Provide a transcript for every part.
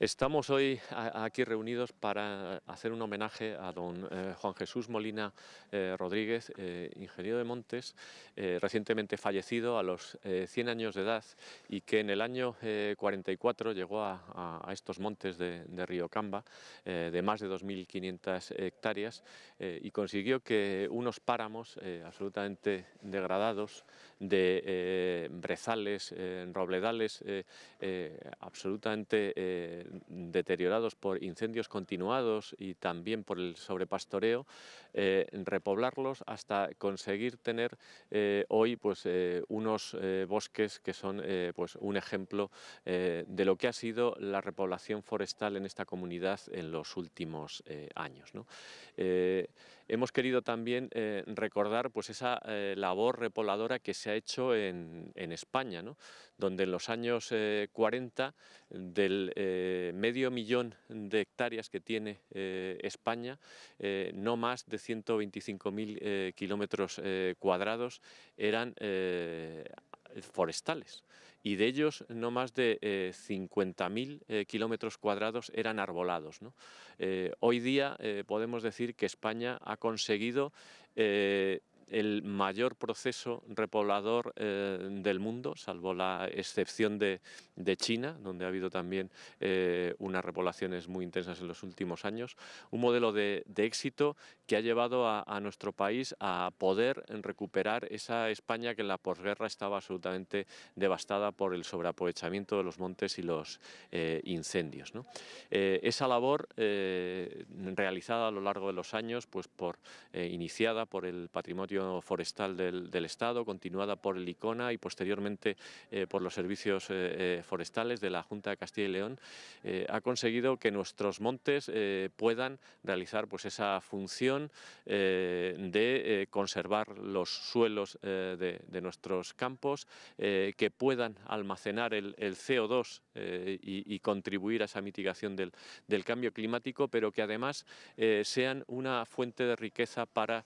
Estamos hoy aquí reunidos para hacer un homenaje a don eh, Juan Jesús Molina eh, Rodríguez, eh, ingeniero de Montes, recientemente fallecido a los 100 años de edad y que en el año 44 llegó a, estos montes de, de Río Camba, de más de 2.500 hectáreas, y consiguió que unos páramos absolutamente degradados de brezales, robledales, absolutamente deteriorados por incendios continuados y también por el sobrepastoreo, eh, repoblarlos hasta conseguir tener eh, hoy pues, eh, unos bosques que son pues, un ejemplo de lo que ha sido la repoblación forestal en esta comunidad en los últimos años. hemos querido también recordar pues, esa labor repobladora que se ha hecho en, España, donde en los años 40 del medio millón de hectáreas que tiene España, no más de 125.000 eh, kilómetros eh, cuadrados eran eh, forestales y de ellos no más de 50.000 kilómetros cuadrados eran arbolados. hoy día podemos decir que España ha conseguido el mayor proceso repoblador eh, del mundo, salvo la excepción de, China, donde ha habido también eh, unas repoblaciones muy intensas en los últimos años. Un modelo de, éxito que ha llevado a, nuestro país a poder recuperar esa España que en la posguerra estaba absolutamente devastada por el sobreaprovechamiento de los montes y los eh, incendios. esa labor realizada a lo largo de los años, pues por, iniciada por el patrimonio Forestal del, Estado, continuada por el ICONA y posteriormente eh, por los servicios eh, eh, forestales de la Junta de Castilla y León, ha conseguido que nuestros montes puedan realizar pues, esa función de conservar los suelos de, nuestros campos, que puedan almacenar el, CO2 y, contribuir a esa mitigación del cambio climático, pero que además sean una fuente de riqueza para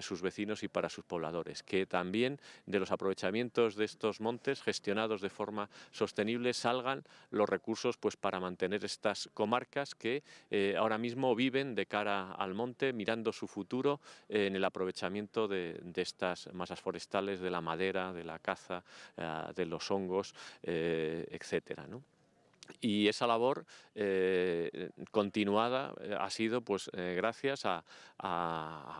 sus vecinos y para sus pobladores, que también de los aprovechamientos de estos montes gestionados de forma sostenible salgan los recursos pues, para mantener estas comarcas que eh, ahora mismo viven de cara al monte, mirando su futuro en el aprovechamiento de, estas masas forestales, de la madera, de la caza, eh, de los hongos, eh, etcétera. ¿no? Y esa labor eh, continuada eh, ha sido pues, eh, gracias a,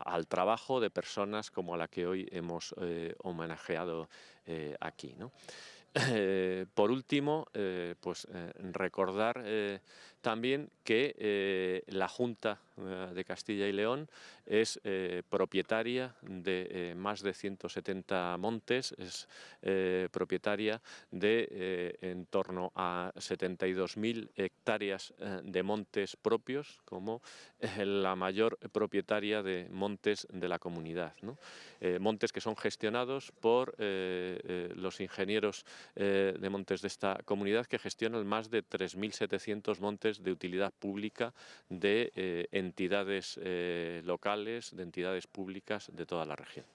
al trabajo de personas como la que hoy hemos homenajeado eh, aquí. ¿no? Eh, por último, eh, pues recordar también que la Junta de Castilla y León es propietaria de más de 170 montes, es propietaria de en torno a 72.000 hectáreas de montes propios, como la mayor propietaria de montes de la comunidad. montes que son gestionados por eh, los ingenieros eh, de montes de esta comunidad que gestionan más de 3.700 montes de utilidad pública de eh, entidades locales, de entidades públicas de toda la región.